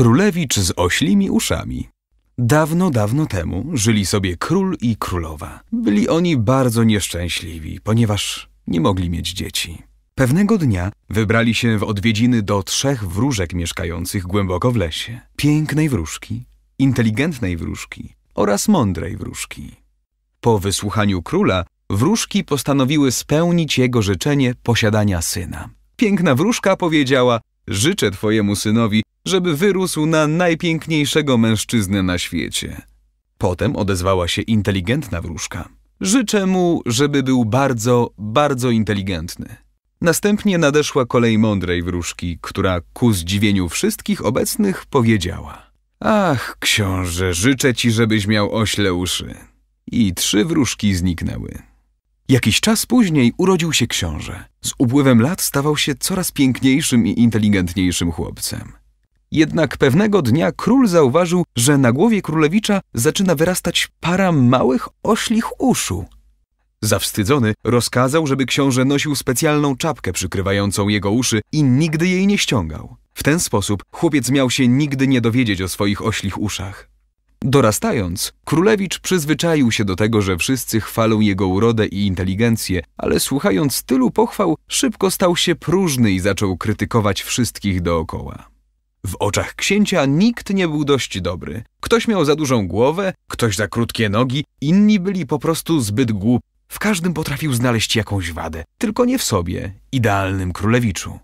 Królewicz z oślimi uszami. Dawno, dawno temu żyli sobie król i królowa. Byli oni bardzo nieszczęśliwi, ponieważ nie mogli mieć dzieci. Pewnego dnia wybrali się w odwiedziny do trzech wróżek mieszkających głęboko w lesie. Pięknej wróżki, inteligentnej wróżki oraz mądrej wróżki. Po wysłuchaniu króla wróżki postanowiły spełnić jego życzenie posiadania syna. Piękna wróżka powiedziała, Życzę twojemu synowi, żeby wyrósł na najpiękniejszego mężczyznę na świecie. Potem odezwała się inteligentna wróżka. Życzę mu, żeby był bardzo, bardzo inteligentny. Następnie nadeszła kolej mądrej wróżki, która ku zdziwieniu wszystkich obecnych powiedziała. Ach, książę, życzę ci, żebyś miał ośle uszy. I trzy wróżki zniknęły. Jakiś czas później urodził się książę. Z upływem lat stawał się coraz piękniejszym i inteligentniejszym chłopcem. Jednak pewnego dnia król zauważył, że na głowie królewicza zaczyna wyrastać para małych oślich uszu. Zawstydzony rozkazał, żeby książę nosił specjalną czapkę przykrywającą jego uszy i nigdy jej nie ściągał. W ten sposób chłopiec miał się nigdy nie dowiedzieć o swoich oślich uszach. Dorastając, królewicz przyzwyczaił się do tego, że wszyscy chwalą jego urodę i inteligencję, ale słuchając tylu pochwał, szybko stał się próżny i zaczął krytykować wszystkich dookoła. W oczach księcia nikt nie był dość dobry. Ktoś miał za dużą głowę, ktoś za krótkie nogi, inni byli po prostu zbyt głupi. W każdym potrafił znaleźć jakąś wadę, tylko nie w sobie, idealnym królewiczu.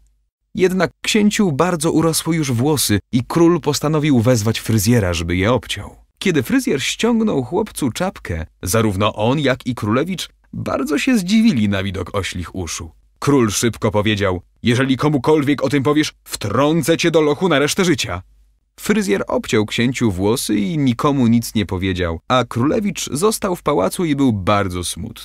Jednak księciu bardzo urosły już włosy i król postanowił wezwać fryzjera, żeby je obciął. Kiedy fryzjer ściągnął chłopcu czapkę, zarówno on, jak i królewicz bardzo się zdziwili na widok oślich uszu. Król szybko powiedział, jeżeli komukolwiek o tym powiesz, wtrącę cię do lochu na resztę życia. Fryzjer obciął księciu włosy i nikomu nic nie powiedział, a królewicz został w pałacu i był bardzo smutny.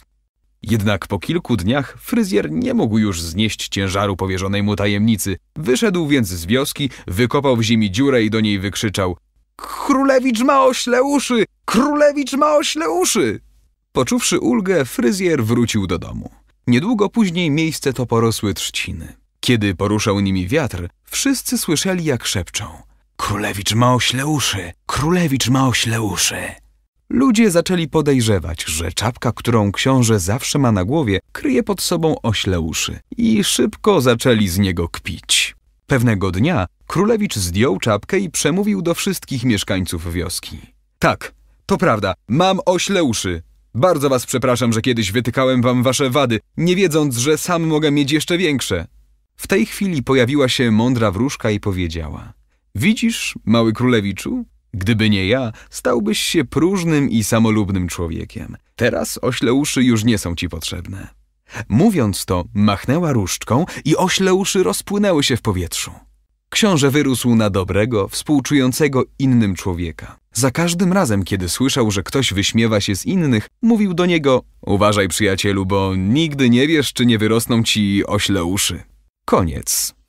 Jednak po kilku dniach fryzjer nie mógł już znieść ciężaru powierzonej mu tajemnicy. Wyszedł więc z wioski, wykopał w ziemi dziurę i do niej wykrzyczał Królewicz ma ośle uszy! Królewicz ma ośle uszy! Poczuwszy ulgę, fryzjer wrócił do domu. Niedługo później miejsce to porosły trzciny. Kiedy poruszał nimi wiatr, wszyscy słyszeli, jak szepczą. Królewicz ma ośle uszy! Królewicz ma ośle uszy! Ludzie zaczęli podejrzewać, że czapka, którą książę zawsze ma na głowie, kryje pod sobą ośle uszy i szybko zaczęli z niego kpić. Pewnego dnia królewicz zdjął czapkę i przemówił do wszystkich mieszkańców wioski. Tak, to prawda, mam ośle uszy. Bardzo was przepraszam, że kiedyś wytykałem wam wasze wady, nie wiedząc, że sam mogę mieć jeszcze większe. W tej chwili pojawiła się mądra wróżka i powiedziała. Widzisz, mały królewiczu, Gdyby nie ja, stałbyś się próżnym i samolubnym człowiekiem. Teraz ośle uszy już nie są ci potrzebne. Mówiąc to, machnęła różdżką i ośle uszy rozpłynęły się w powietrzu. Książę wyrósł na dobrego, współczującego innym człowieka. Za każdym razem, kiedy słyszał, że ktoś wyśmiewa się z innych, mówił do niego Uważaj przyjacielu, bo nigdy nie wiesz, czy nie wyrosną ci ośle uszy. Koniec.